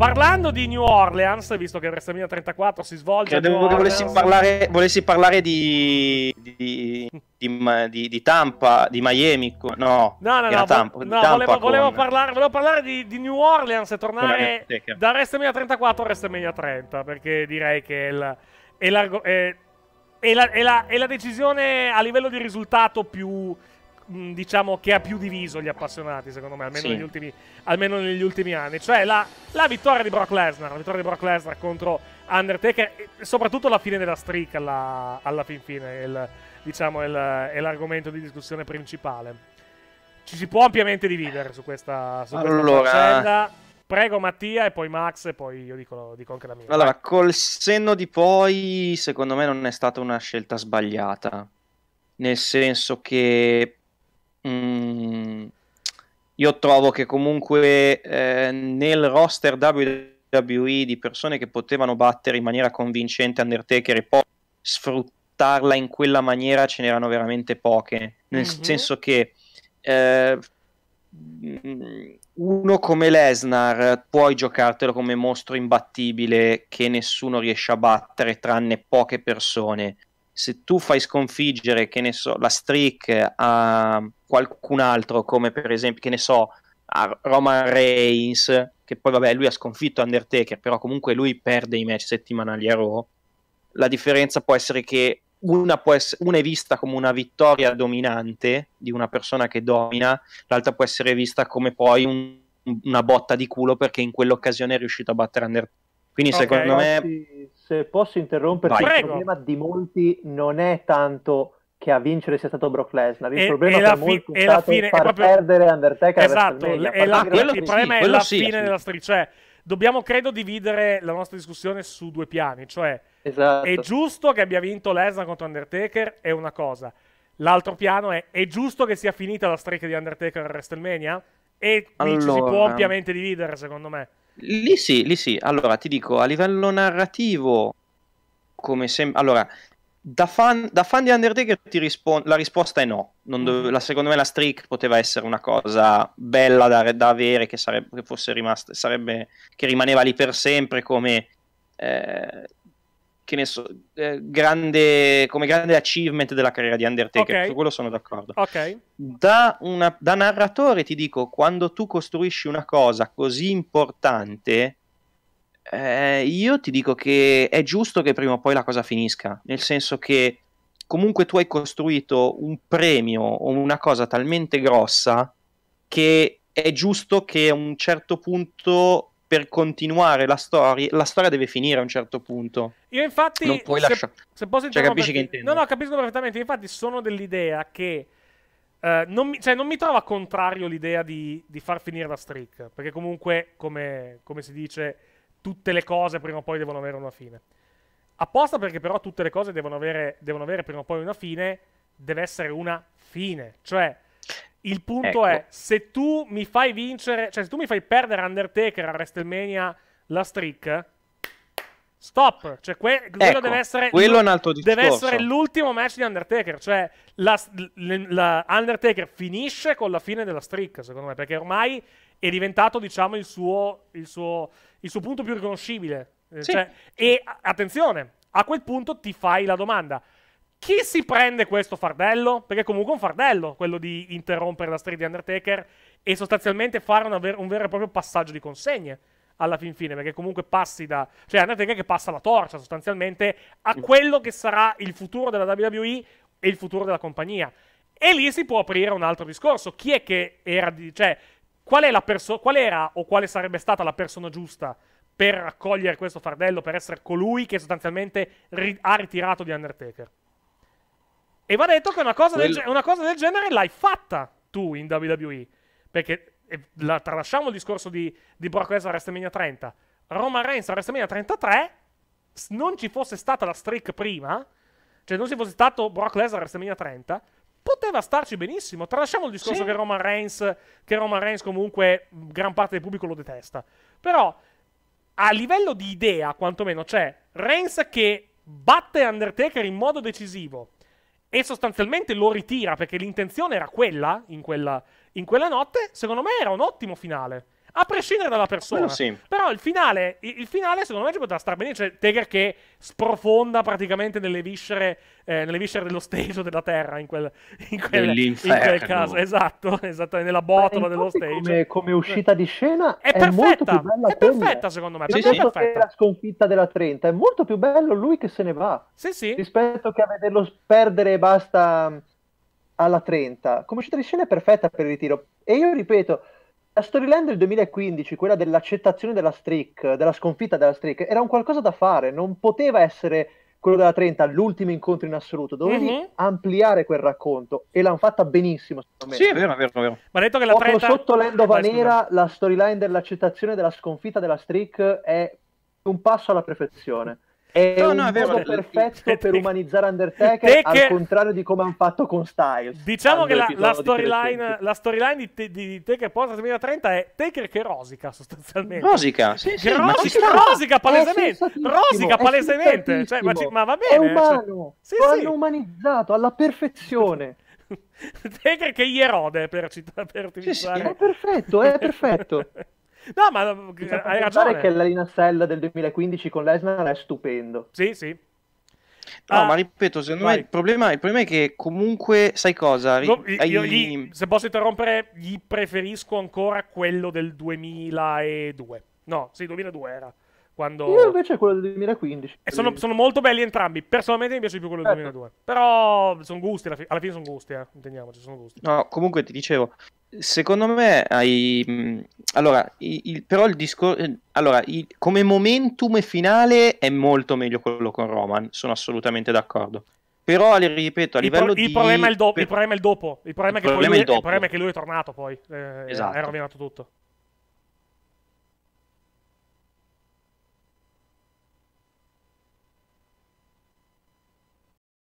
Parlando di New Orleans, visto che WrestleMania 34 si svolge... Credevo che volessi parlare, volessi parlare di, di, di, mm. di, Tampa, di Miami. No, no, no, no, Tampa, no Tampa volevo, con... volevo, parlare, volevo, parlare, di, New Orleans e tornare da WrestleMania 34 a WrestleMania 30, perché direi che è, la, è, la, è, la, è la decisione a livello di risultato più Mm, diciamo che ha più diviso gli appassionati, secondo me, almeno, sì. negli, ultimi, almeno negli, ultimi, anni. Cioè la, la, vittoria di Brock Lesnar, la vittoria di Brock Lesnar contro Undertaker, e soprattutto la fine della streak alla, alla fin fine, il, diciamo, il, è l'argomento di discussione principale. Ci si può ampiamente dividere su questa, su questa allora... faccenda. Prego Mattia e poi Max e poi io dico, dico anche la mia. Allora, vai. col senno di poi, secondo me non è stata una scelta sbagliata. Nel senso che Mm, io trovo che comunque eh, nel roster WWE di persone che potevano battere in maniera convincente Undertaker e poi sfruttarla in quella maniera ce n'erano veramente poche, nel mm-hmm. senso che eh, mm, uno come Lesnar puoi giocartelo come mostro imbattibile che nessuno riesce a battere tranne poche persone se tu fai sconfiggere, che ne so, la streak a qualcun altro, come per esempio, che ne so, a Roman Reigns, che poi vabbè, lui ha sconfitto Undertaker, però comunque lui perde i match settimanali a Raw, la differenza può essere che una, può ess- una è vista come una vittoria dominante di una persona che domina, l'altra può essere vista come poi un una botta di culo perché in quell'occasione è riuscito a battere Undertaker quindi okay, secondo me... se posso interrompere, Vai. il problema di molti non è tanto che a vincere sia stato Brock Lesnar. Il e, problema è per fi- è stato fine, far è proprio... perdere Undertaker Esatto, e la, quello, il problema sì, è la sì, fine sì. della storia. Cioè, dobbiamo credo dividere la nostra discussione su due piani. Cioè, esatto. è giusto che abbia vinto Lesnar contro Undertaker, è una cosa. L'altro piano è, è giusto che sia finita la streak di Undertaker a WrestleMania? E qui ci si può ampiamente dividere, secondo me. Lì sì, lì sì. Allora, ti dico, a livello narrativo, come sempre... Allora, da fan, da fan di Undertaker rispo- la risposta è no. Dove- mm. la, secondo me la streak poteva essere una cosa bella da, da avere, che, sarebbe, che fosse rimasta, sarebbe, che rimaneva lì per sempre come... Eh, che ne so, eh, grande, come grande achievement della carriera di Undertaker. Okay. Su quello sono d'accordo. Okay. Da, una, da narratore ti dico, quando tu costruisci una cosa così importante, eh, io ti dico che è giusto che prima o poi la cosa finisca, nel senso che comunque tu hai costruito un premio o una cosa talmente grossa che è giusto che a un certo punto per continuare la storia, la storia deve finire a un certo punto. Io infatti... Non puoi lasciare... Se posso cioè, capisci perché... che intendo. No, no, capisco perfettamente. Infatti sono dell'idea che... Uh, non, mi, cioè, non mi trova contrario l'idea di, di, far finire la streak, perché comunque, come, come, si dice, tutte le cose prima o poi devono avere una fine. Apposta perché però tutte le cose devono avere, devono avere prima o poi una fine, deve essere una fine. Cioè, il punto ecco. è, se tu mi fai vincere, cioè se tu mi fai perdere Undertaker a WrestleMania la streak, stop. Cioè, que quello ecco, deve essere. Quello deve essere l'ultimo match di Undertaker. Cioè, la, la, Undertaker finisce con la fine della streak, secondo me, perché ormai è diventato, diciamo, il suo, il suo, il suo punto più riconoscibile. Eh, sì. Cioè, e attenzione, a quel punto ti fai la domanda. Chi si prende questo fardello? Perché comunque è un fardello quello di interrompere la storia di Undertaker e sostanzialmente fare ver- un vero e proprio passaggio di consegne alla fin fine, perché comunque passi da... cioè Undertaker che passa la torcia sostanzialmente a quello che sarà il futuro della WWE e il futuro della compagnia. E lì si può aprire un altro discorso. Chi è che era di... cioè, qual, è la perso- qual era o quale sarebbe stata la persona giusta per raccogliere questo fardello, per essere colui che sostanzialmente ri- ha ritirato di Undertaker? E va detto che una cosa, Quello... del, una cosa del genere l'hai fatta tu in WWE. Perché eh, la, tralasciamo il discorso di, di Brock Lesnar a WrestleMania 30. Roman Reigns a WrestleMania 33, non ci fosse stata la streak prima, cioè non ci fosse stato Brock Lesnar a WrestleMania 30, poteva starci benissimo. Tralasciamo il discorso sì. che, Roman Reigns, che Roman Reigns comunque gran parte del pubblico lo detesta. Però a livello di idea, quantomeno, c'è Reigns che batte Undertaker in modo decisivo e sostanzialmente lo ritira perché l'intenzione era quella in, quella in quella notte, secondo me era un ottimo finale a prescindere dalla persona. Sì. Però il finale, il finale, secondo me, ci potrà star bene. C'è cioè, Teger che sprofonda praticamente nelle viscere, eh, nelle viscere dello stage o della terra, in quel, in quel, in quel caso. Esatto, esatto, nella botola dello stage. Come, come, uscita di scena è, è perfetta. è perfetta, secondo me. Sì, sì. Perfetta. la sconfitta della 30 è molto più bello lui che se ne va sì, sì. rispetto che a vederlo perdere e basta alla 30. Come uscita di scena è perfetta per il ritiro. E io ripeto la storyline del 2015, quella dell'accettazione della streak, della sconfitta della streak, era un qualcosa da fare, non poteva essere quello della 30 l'ultimo incontro in assoluto, dovevi mm-hmm. ampliare quel racconto e l'hanno fatta benissimo, secondo me. Sì, è vero, è vero, è vero. Ma detto che la 30 sotto Land of la storyline dell'accettazione della sconfitta della streak è un passo alla perfezione. È no, no, un è modo perfetto per umanizzare Undertaker al contrario di come hanno fatto con Styles. Diciamo che la, la storyline story di, di, di Taker Podcast 2030 è Taker che rosica sostanzialmente. Rosica, sì, sì, che ro- rosica palesemente. Rosica palesemente. Cioè, ma, ci, ma, va bene. È cioè. umano. Cioè, sì, sì. umanizzato alla perfezione. Taker che gli erode per, città, per utilizzare. Sì, sì, è perfetto, è perfetto. No, ma eh, hai ragione. che la l'Arinasella del 2015 con Lesnar è stupendo. Sì, sì. No, ah, ma ripeto, secondo vai. me il problema, il problema, è che comunque, sai cosa? Ri- no, io, gli, se posso interrompere, gli preferisco ancora quello del 2002. No, sì, 2002 era. Quando... Io invece quello del 2015. E eh, sono, sono, molto belli entrambi. Personalmente mi piace più quello del 2002. Certo. Però sono gusti, alla, fi- alla fine sono gusti, eh. intendiamoci, sono gusti. No, comunque ti dicevo, Secondo me hai... Mm, allora, il, però il discorso... Eh, allora, il, come momentum finale è molto meglio quello con Roman, sono assolutamente d'accordo. Però, ripeto, a il livello pro, di... Il problema, è il, dopo. Il problema, è, che lui, è tornato poi. Eh, esatto. È rovinato tutto.